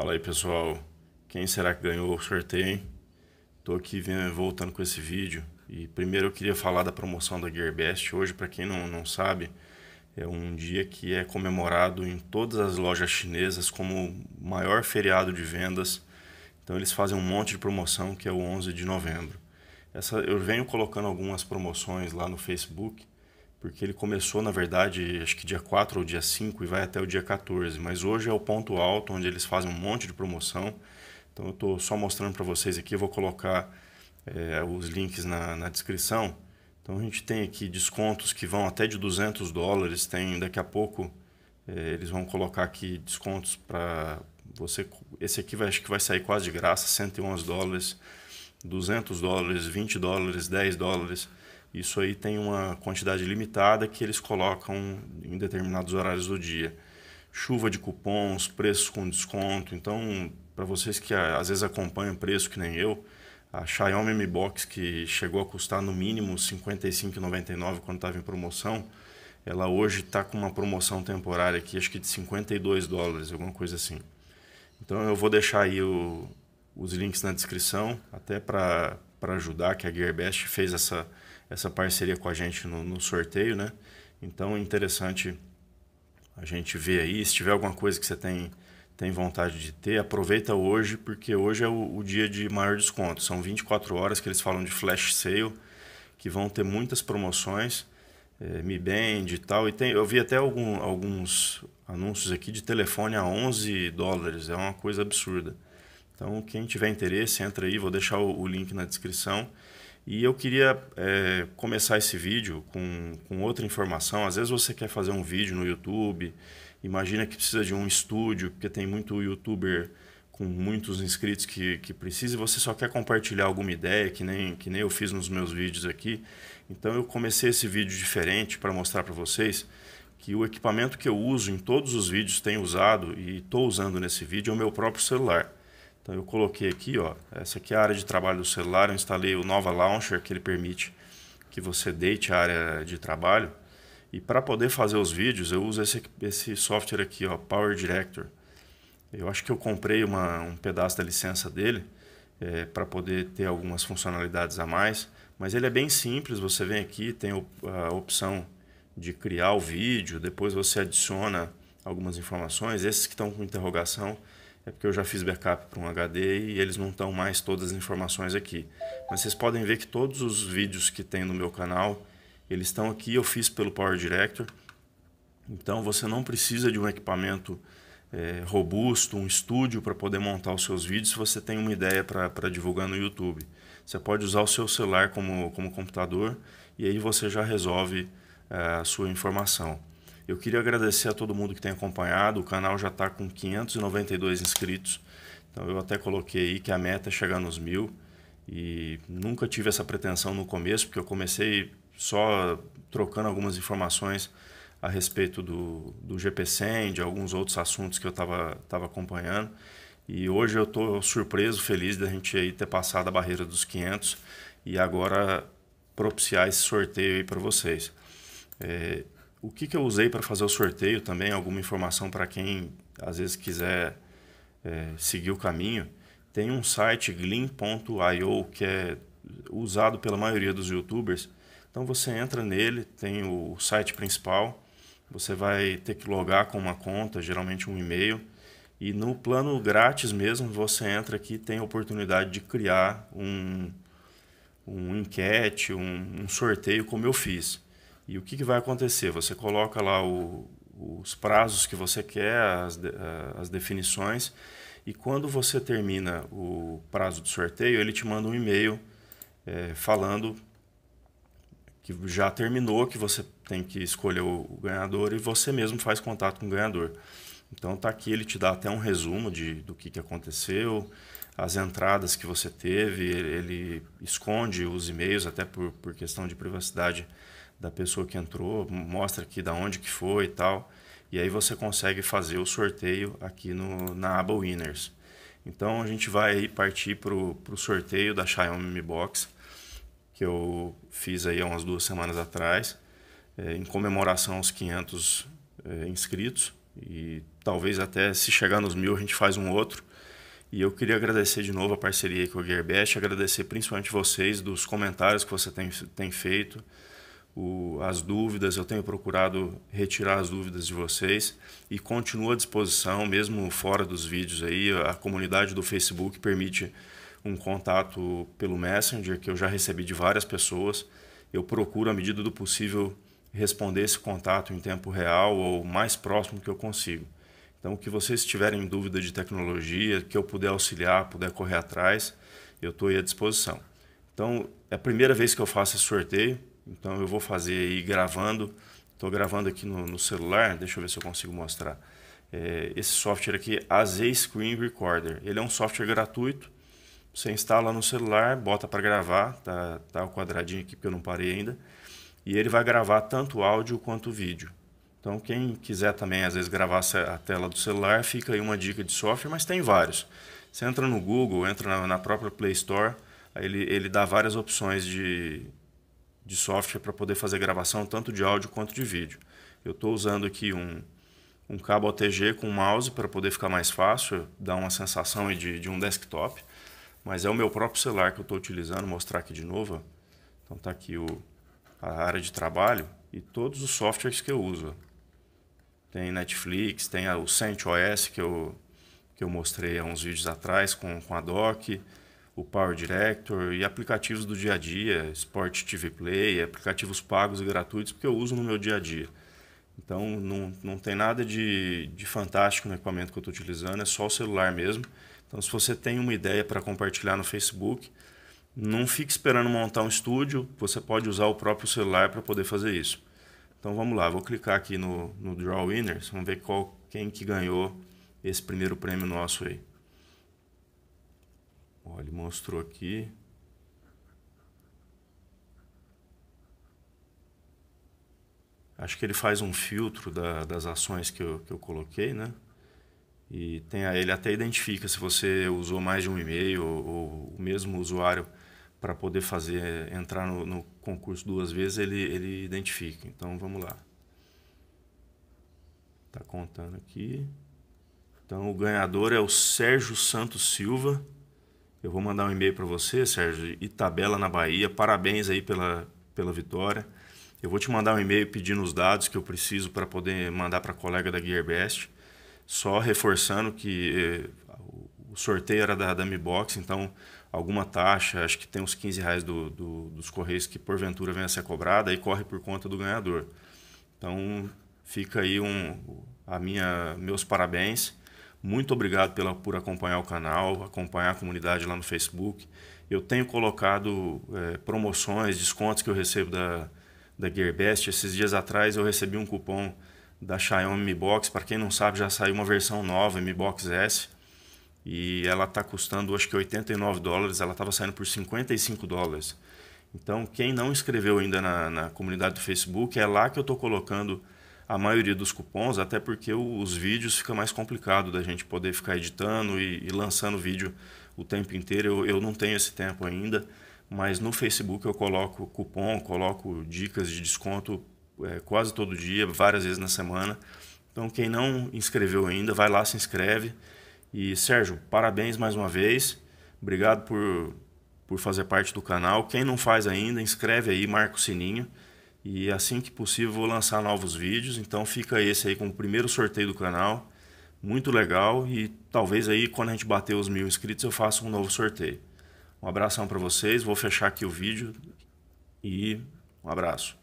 Fala aí pessoal, quem será que ganhou o sorteio? Estou aqui voltando com esse vídeo e primeiro eu queria falar da promoção da Gearbest. Hoje, para quem não, não sabe, é um dia que é comemorado em todas as lojas chinesas como o maior feriado de vendas. Então eles fazem um monte de promoção que é o 11 de novembro. Essa, eu venho colocando algumas promoções lá no Facebook porque ele começou, na verdade, acho que dia 4 ou dia 5 e vai até o dia 14, mas hoje é o ponto alto onde eles fazem um monte de promoção. Então eu estou só mostrando para vocês aqui, vou colocar é, os links na, na descrição. Então a gente tem aqui descontos que vão até de 200 dólares, tem daqui a pouco é, eles vão colocar aqui descontos para você, esse aqui vai, acho que vai sair quase de graça, 111 dólares, 200 dólares, 20 dólares, 10 dólares. Isso aí tem uma quantidade limitada que eles colocam em determinados horários do dia. Chuva de cupons, preços com desconto. Então, para vocês que ah, às vezes acompanham preço que nem eu, a Xiaomi Mi Box que chegou a custar no mínimo R$ 55,99 quando estava em promoção, ela hoje está com uma promoção temporária aqui, acho que de 52 dólares, alguma coisa assim. Então eu vou deixar aí o, os links na descrição, até para ajudar que a Gearbest fez essa essa parceria com a gente no, no sorteio, né? Então, interessante a gente ver aí. Se tiver alguma coisa que você tem, tem vontade de ter, aproveita hoje, porque hoje é o, o dia de maior desconto. São 24 horas que eles falam de flash sale, que vão ter muitas promoções, é, Mi Band e tal. E tem, eu vi até algum, alguns anúncios aqui de telefone a 11 dólares, é uma coisa absurda. Então, quem tiver interesse, entra aí, vou deixar o, o link na descrição. E eu queria é, começar esse vídeo com, com outra informação. Às vezes você quer fazer um vídeo no YouTube, imagina que precisa de um estúdio, porque tem muito youtuber com muitos inscritos que, que precisa e você só quer compartilhar alguma ideia, que nem, que nem eu fiz nos meus vídeos aqui. Então eu comecei esse vídeo diferente para mostrar para vocês que o equipamento que eu uso em todos os vídeos, tenho usado e estou usando nesse vídeo é o meu próprio celular. Então eu coloquei aqui, ó, essa aqui é a área de trabalho do celular, eu instalei o Nova Launcher, que ele permite que você deite a área de trabalho. E para poder fazer os vídeos, eu uso esse, esse software aqui, ó, Power Director. Eu acho que eu comprei uma, um pedaço da licença dele é, para poder ter algumas funcionalidades a mais. Mas ele é bem simples, você vem aqui, tem a opção de criar o vídeo, depois você adiciona algumas informações, esses que estão com interrogação é porque eu já fiz backup para um HD e eles não estão mais todas as informações aqui. Mas vocês podem ver que todos os vídeos que tem no meu canal, eles estão aqui, eu fiz pelo Power Director. Então você não precisa de um equipamento é, robusto, um estúdio para poder montar os seus vídeos se você tem uma ideia para divulgar no YouTube. Você pode usar o seu celular como, como computador e aí você já resolve é, a sua informação. Eu queria agradecer a todo mundo que tem acompanhado. O canal já está com 592 inscritos. Então eu até coloquei aí que a meta é chegar nos mil. E nunca tive essa pretensão no começo, porque eu comecei só trocando algumas informações a respeito do, do GP100, de alguns outros assuntos que eu estava acompanhando. E hoje eu estou surpreso, feliz da gente aí ter passado a barreira dos 500 e agora propiciar esse sorteio aí para vocês. É, o que, que eu usei para fazer o sorteio também, alguma informação para quem às vezes quiser é, seguir o caminho. Tem um site glean.io que é usado pela maioria dos youtubers. Então você entra nele, tem o site principal, você vai ter que logar com uma conta, geralmente um e-mail. E no plano grátis mesmo, você entra aqui tem a oportunidade de criar um, um enquete, um, um sorteio como eu fiz. E o que, que vai acontecer? Você coloca lá o, os prazos que você quer, as, de, as definições, e quando você termina o prazo do sorteio, ele te manda um e-mail é, falando que já terminou, que você tem que escolher o, o ganhador e você mesmo faz contato com o ganhador. Então tá aqui, ele te dá até um resumo de, do que, que aconteceu, as entradas que você teve, ele, ele esconde os e-mails até por, por questão de privacidade da pessoa que entrou, mostra aqui da onde que foi e tal. E aí você consegue fazer o sorteio aqui no, na aba Winners. Então a gente vai partir para o sorteio da Xiaomi Mi Box, que eu fiz aí há umas duas semanas atrás, é, em comemoração aos 500 é, eh, inscritos. E talvez até se chegar nos mil a gente faz um outro. E eu queria agradecer de novo a parceria com o Gearbest, agradecer principalmente vocês dos comentários que você tem, tem feito o, as dúvidas, eu tenho procurado retirar as dúvidas de vocês e continuo à disposição, mesmo fora dos vídeos aí. A comunidade do Facebook permite um contato pelo Messenger, que eu já recebi de várias pessoas. Eu procuro, à medida do possível, responder esse contato em tempo real ou mais próximo que eu consigo. Então, o que vocês tiverem dúvida de tecnologia, que eu puder auxiliar, puder correr atrás, eu estou à disposição. Então, é a primeira vez que eu faço esse sorteio. Então eu vou fazer aí gravando. Estou gravando aqui no, no, celular, deixa eu ver se eu consigo mostrar. É, esse software aqui, AZ Screen Recorder, ele é um software gratuito. Você instala no celular, bota para gravar, tá, tá o quadradinho aqui porque eu não parei ainda. E ele vai gravar tanto áudio quanto vídeo. Então quem quiser também às vezes gravar a tela do celular, fica aí uma dica de software, mas tem vários. Você entra no Google, entra na, na própria Play Store, ele, ele dá várias opções de, de software para poder fazer gravação tanto de áudio quanto de vídeo. Eu estou usando aqui um, um cabo OTG com mouse para poder ficar mais fácil, dar uma sensação de, de um desktop. Mas é o meu próprio celular que eu estou utilizando, vou mostrar aqui de novo. Então está aqui o, a área de trabalho e todos os softwares que eu uso. Tem Netflix, tem o CentOS que eu, que eu mostrei há uns vídeos atrás com, com a dock o Power Director e aplicativos do dia a dia, Sport TV Play, aplicativos pagos e gratuitos, porque eu uso no meu dia a dia. Então não, não tem nada de, de fantástico no equipamento que eu estou utilizando, é só o celular mesmo. Então, se você tem uma ideia para compartilhar no Facebook, não fique esperando montar um estúdio, você pode usar o próprio celular para poder fazer isso. Então vamos lá, vou clicar aqui no, no Draw Winners, vamos ver qual, quem que ganhou esse primeiro prêmio nosso aí. Ó, ele mostrou aqui. Acho que ele faz um filtro da, das ações que eu, que eu coloquei, né? E tem a, ele até identifica se você usou mais de um e-mail ou, ou o mesmo usuário para poder fazer entrar no, no, concurso duas vezes, ele, ele identifica. Então vamos lá. Tá contando aqui. Então o ganhador é o Sérgio Santos Silva. Eu vou mandar um e-mail para você, Sérgio, Itabela na Bahia. Parabéns aí pela, pela vitória. Eu vou te mandar um e-mail pedindo os dados que eu preciso para poder mandar para a colega da Gearbest. Só reforçando que eh, o sorteio era da, da Mi Box, então alguma taxa, acho que tem uns 15 reais do, do, dos correios que porventura venha a ser cobrada e corre por conta do ganhador. Então fica aí um, a minha, meus parabéns muito obrigado pela, por acompanhar o canal, acompanhar a comunidade lá no Facebook. Eu tenho colocado é, promoções, descontos que eu recebo da, da Gearbest. Esses dias atrás eu recebi um cupom da Xiaomi Mi Box. Para quem não sabe, já saiu uma versão nova, Mi Box S. E ela está custando acho que 89 dólares. Ela estava saindo por 55 dólares. Então, quem não escreveu ainda na, na comunidade do Facebook, é lá que eu estou colocando a maioria dos cupons, até porque os vídeos fica mais complicado da gente poder ficar editando e, e lançando vídeo o tempo inteiro. Eu, eu não tenho esse tempo ainda, mas no Facebook eu coloco cupom, coloco dicas de desconto é, quase todo dia, várias vezes na semana. Então quem não inscreveu ainda, vai lá, se inscreve. E Sérgio, parabéns mais uma vez. Obrigado por, por fazer parte do canal. Quem não faz ainda, inscreve aí, marca o sininho. E assim que possível vou lançar novos vídeos, então fica esse aí como o primeiro sorteio do canal. Muito legal e talvez aí quando a gente bater os mil inscritos eu faça um novo sorteio. Um abração para vocês, vou fechar aqui o vídeo e um abraço.